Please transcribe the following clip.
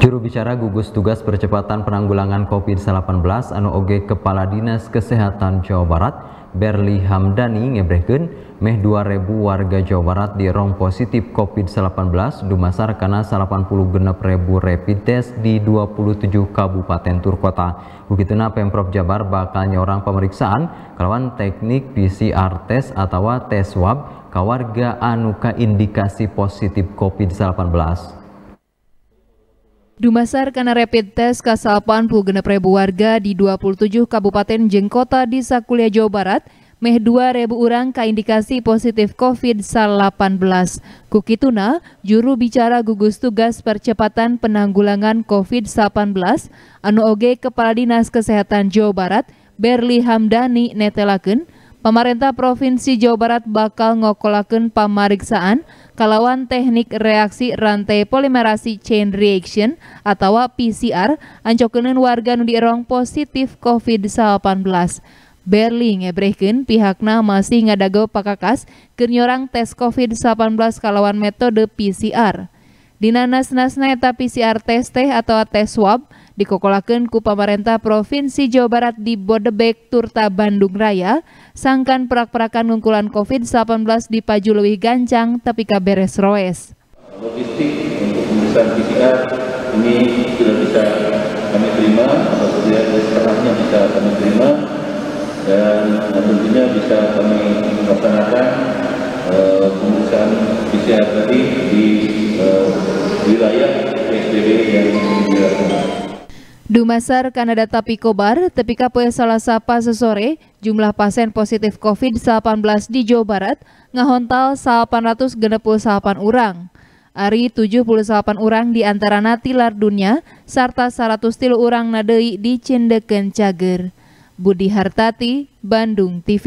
Juru bicara gugus tugas percepatan penanggulangan COVID-19 anu oge Kepala Dinas Kesehatan Jawa Barat Berli Hamdani ngebrehkeun meh 2000 warga Jawa Barat di rong positif COVID-19 dumasar karena 80 genep rapid test di 27 kabupaten turkota. Begituna Pemprov Jabar bakal nyorang pemeriksaan kelawan teknik PCR test atau tes swab kawarga anu indikasi positif COVID-19. Dumasar karena rapid test kasalpan puluh ribu warga di 27 kabupaten Jengkota di Sakulia Jawa Barat, meh dua ribu orang kaindikasi positif COVID-19. Kukituna, juru bicara gugus tugas percepatan penanggulangan COVID-19, anu oge Kepala Dinas Kesehatan Jawa Barat, Berli Hamdani netelaken, Pemerintah Provinsi Jawa Barat bakal ngokolakan pemeriksaan kalawan teknik reaksi rantai polimerasi chain reaction atau PCR ancokenin warga di erong positif COVID-19. Berli ngebrehkeun pihaknya masih ngadago pakakas kenyorang tes COVID-19 kalawan metode PCR. dinanas nasnasna eta PCR test teh atau tes swab dikokolakan ku pamarentah Provinsi Jawa Barat di Bodebek Turta Bandung Raya sangkan perak-perakan ngungkulan COVID-19 di Paju Gancang tapi beres roes. Logistik untuk pemeriksaan PCR ini sudah bisa kami terima, apabila setengahnya bisa kami terima dan tentunya bisa kami laksanakan eh, pemeriksaan PCR tadi di Dumasar Kanada tapi kobar, Tapikobar, kapoe salah sapa sesore, jumlah pasien positif COVID-19 di Jawa Barat ngahontal 868 orang. Ari 78 orang di antara natilar dunia, serta 100 tilu orang nadei di Cendeken Cager. Budi Hartati, Bandung TV.